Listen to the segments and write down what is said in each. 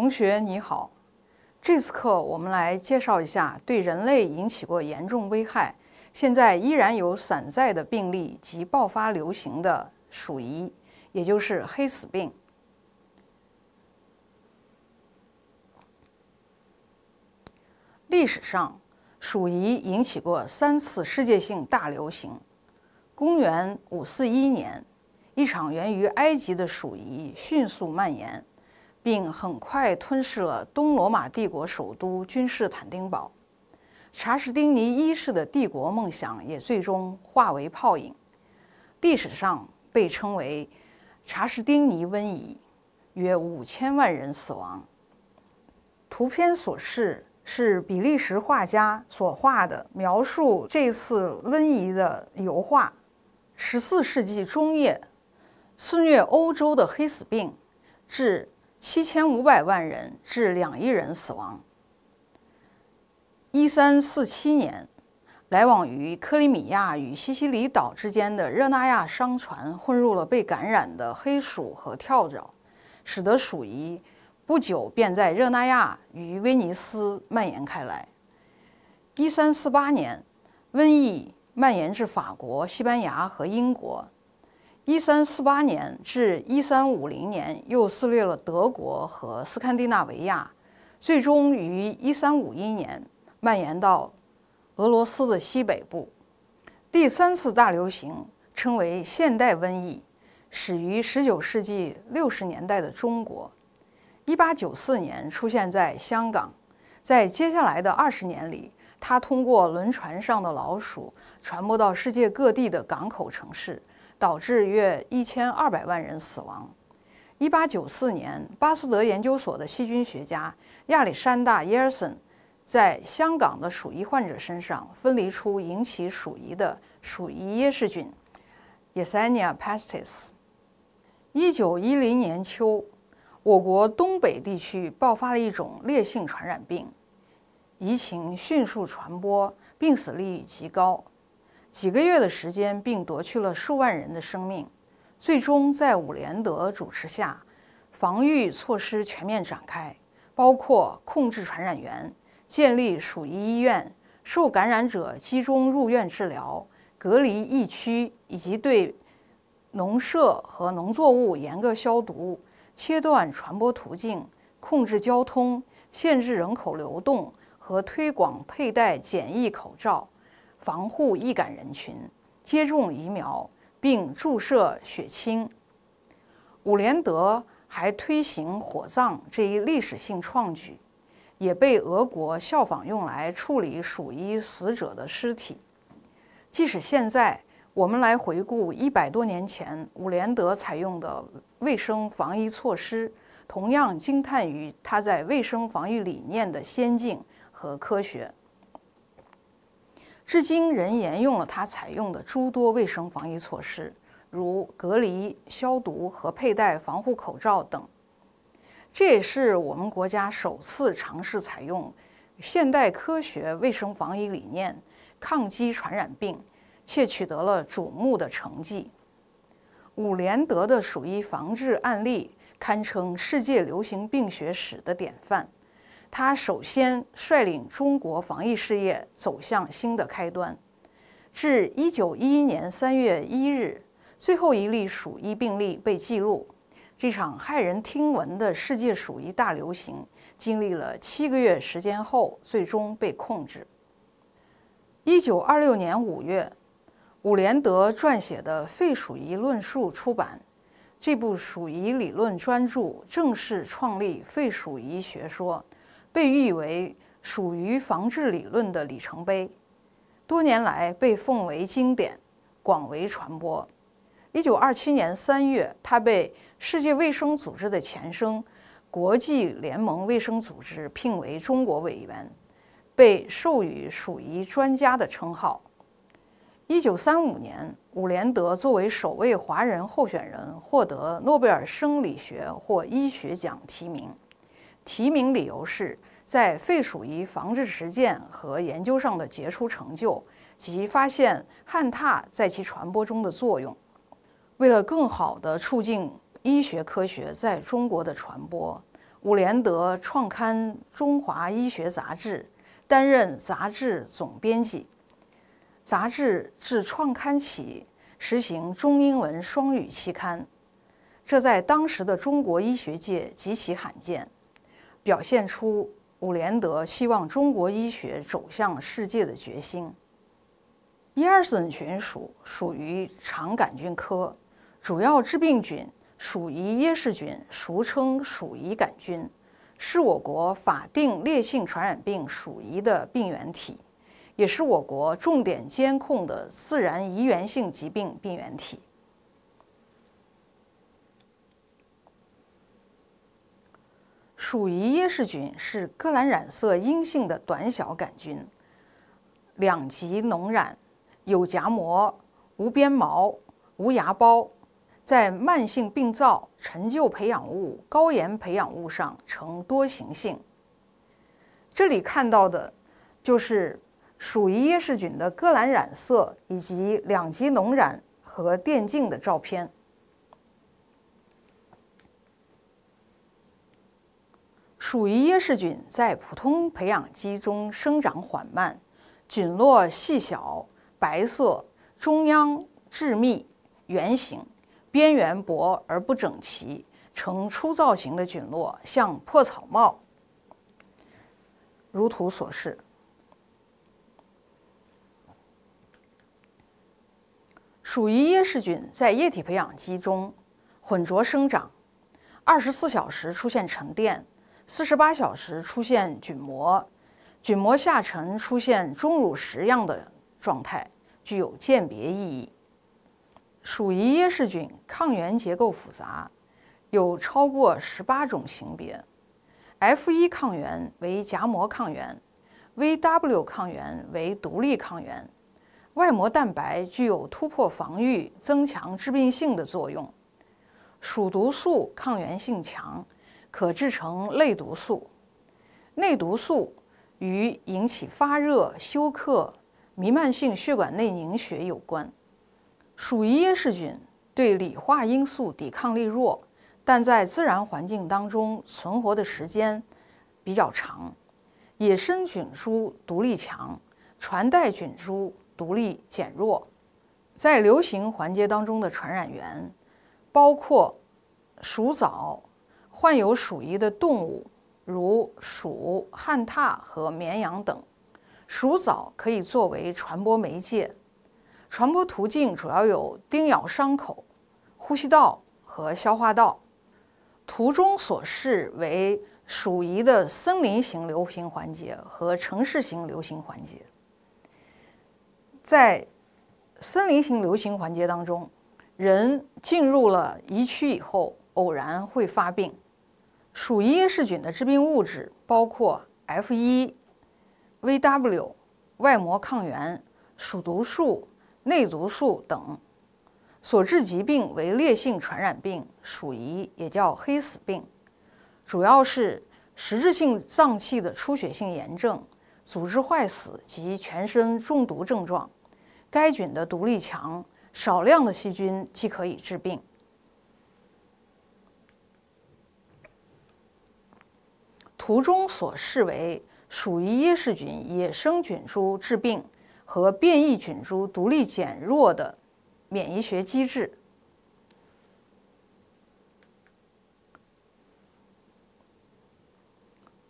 同学你好，这次课我们来介绍一下对人类引起过严重危害、现在依然有散在的病例及爆发流行的鼠疫，也就是黑死病。历史上，鼠疫引起过三次世界性大流行。公元541年，一场源于埃及的鼠疫迅速蔓延。并很快吞噬了东罗马帝国首都君士坦丁堡，查士丁尼一世的帝国梦想也最终化为泡影。历史上被称为“查士丁尼瘟疫”，约五千万人死亡。图片所示是比利时画家所画的描述这次瘟疫的油画。十四世纪中叶，肆虐欧洲的黑死病，致。7500万人至2亿人死亡。1347年，来往于克里米亚与西西里岛之间的热那亚商船混入了被感染的黑鼠和跳蚤，使得鼠疫不久便在热那亚与威尼斯蔓延开来。1348年，瘟疫蔓延至法国、西班牙和英国。一三四八年至一三五零年，又肆虐了德国和斯堪的纳维亚，最终于一三五一年蔓延到俄罗斯的西北部。第三次大流行称为现代瘟疫，始于十九世纪六十年代的中国，一八九四年出现在香港，在接下来的二十年里，它通过轮船上的老鼠传播到世界各地的港口城市。导致约一千二百万人死亡。一八九四年，巴斯德研究所的细菌学家亚历山大耶尔森在香港的鼠疫患者身上分离出引起鼠疫的鼠疫耶氏菌 （Yersinia pestis）。一九一零年秋，我国东北地区爆发了一种烈性传染病，疫情迅速传播，病死率极高。几个月的时间，并夺去了数万人的生命。最终，在伍连德主持下，防御措施全面展开，包括控制传染源、建立鼠疫医院、受感染者集中入院治疗、隔离疫区，以及对农舍和农作物严格消毒，切断传播途径，控制交通，限制人口流动，和推广佩戴简易口罩。防护易感人群，接种疫苗，并注射血清。伍连德还推行火葬这一历史性创举，也被俄国效仿用来处理鼠疫死者的尸体。即使现在，我们来回顾一百多年前伍连德采用的卫生防疫措施，同样惊叹于他在卫生防疫理念的先进和科学。至今仍沿用了他采用的诸多卫生防疫措施，如隔离、消毒和佩戴防护口罩等。这也是我们国家首次尝试采用现代科学卫生防疫理念抗击传染病，且取得了瞩目的成绩。伍连德的鼠疫防治案例堪称世界流行病学史的典范。他首先率领中国防疫事业走向新的开端。至1911年3月1日，最后一例鼠疫病例被记录。这场骇人听闻的世界鼠疫大流行，经历了七个月时间后，最终被控制。1926年5月，伍连德撰写的《肺鼠疫论述》出版。这部鼠疫理论专著正式创立肺鼠疫学说。被誉为属于防治理论的里程碑，多年来被奉为经典，广为传播。1927年3月，他被世界卫生组织的前身国际联盟卫生组织聘为中国委员，被授予鼠疫专家的称号。1935年，伍连德作为首位华人候选人，获得诺贝尔生理学或医学奖提名。提名理由是在废鼠疫防治实践和研究上的杰出成就及发现汉榻在其传播中的作用。为了更好地促进医学科学在中国的传播，伍连德创刊《中华医学杂志》，担任杂志总编辑。杂志自创刊起实行中英文双语期刊，这在当时的中国医学界极其罕见。表现出伍连德希望中国医学走向世界的决心。伊尔森菌属属于肠杆菌科，主要致病菌属于耶氏菌，俗称鼠疫杆菌，是我国法定烈性传染病鼠疫的病原体，也是我国重点监控的自然遗源性疾病病原体。属伊耶氏菌是革兰染色阴性的短小杆菌，两极浓染，有荚膜，无鞭毛，无芽孢，在慢性病灶、陈旧培养物、高盐培养物上呈多形性。这里看到的就是属伊耶氏菌的革兰染色以及两极浓染和电镜的照片。鼠疫耶氏菌在普通培养基中生长缓慢，菌落细小、白色，中央致密、圆形，边缘薄而不整齐，呈粗造型的菌落，像破草帽。如图所示。鼠疫耶氏菌在液体培养基中混浊生长，二十四小时出现沉淀。48小时出现菌膜，菌膜下沉出现钟乳石样的状态，具有鉴别意义。鼠疫耶氏菌，抗原结构复杂，有超过18种型别。F1 抗原为荚膜抗原，VW 抗原为独立抗原，外膜蛋白具有突破防御、增强致病性的作用。鼠毒素抗原性强。可制成类毒素，内毒素与引起发热、休克、弥漫性血管内凝血有关。属于耶氏菌，对理化因素抵抗力弱，但在自然环境当中存活的时间比较长。野生菌株毒力强，传代菌株毒力减弱。在流行环节当中的传染源包括鼠蚤。患有鼠疫的动物，如鼠、旱獭和绵羊等，鼠蚤可以作为传播媒介。传播途径主要有叮咬、伤口、呼吸道和消化道。图中所示为鼠疫的森林型流行环节和城市型流行环节。在森林型流行环节当中，人进入了疫区以后，偶然会发病。鼠疫是菌的致病物质包括 F1、VW、外膜抗原、鼠毒素、内毒素等，所致疾病为烈性传染病。鼠疫也叫黑死病，主要是实质性脏器的出血性炎症、组织坏死及全身中毒症状。该菌的毒力强，少量的细菌既可以致病。图中所示为鼠疫耶氏菌野生菌株致病和变异菌株独立减弱的免疫学机制。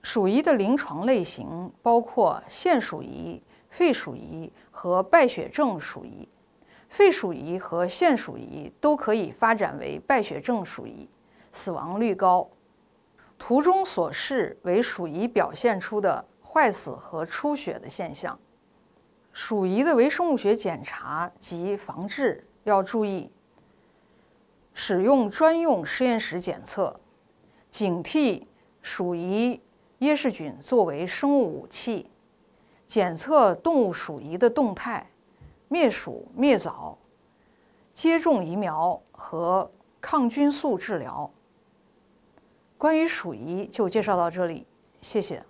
鼠疫的临床类型包括腺鼠疫、肺鼠疫和败血症鼠疫。肺鼠疫和腺鼠疫都可以发展为败血症鼠疫，死亡率高。图中所示为鼠疫表现出的坏死和出血的现象。鼠疫的微生物学检查及防治要注意：使用专用实验室检测，警惕鼠疫耶氏菌作为生物武器；检测动物鼠疫的动态，灭鼠灭藻，接种疫苗和抗菌素治疗。关于鼠疫，就介绍到这里。谢谢。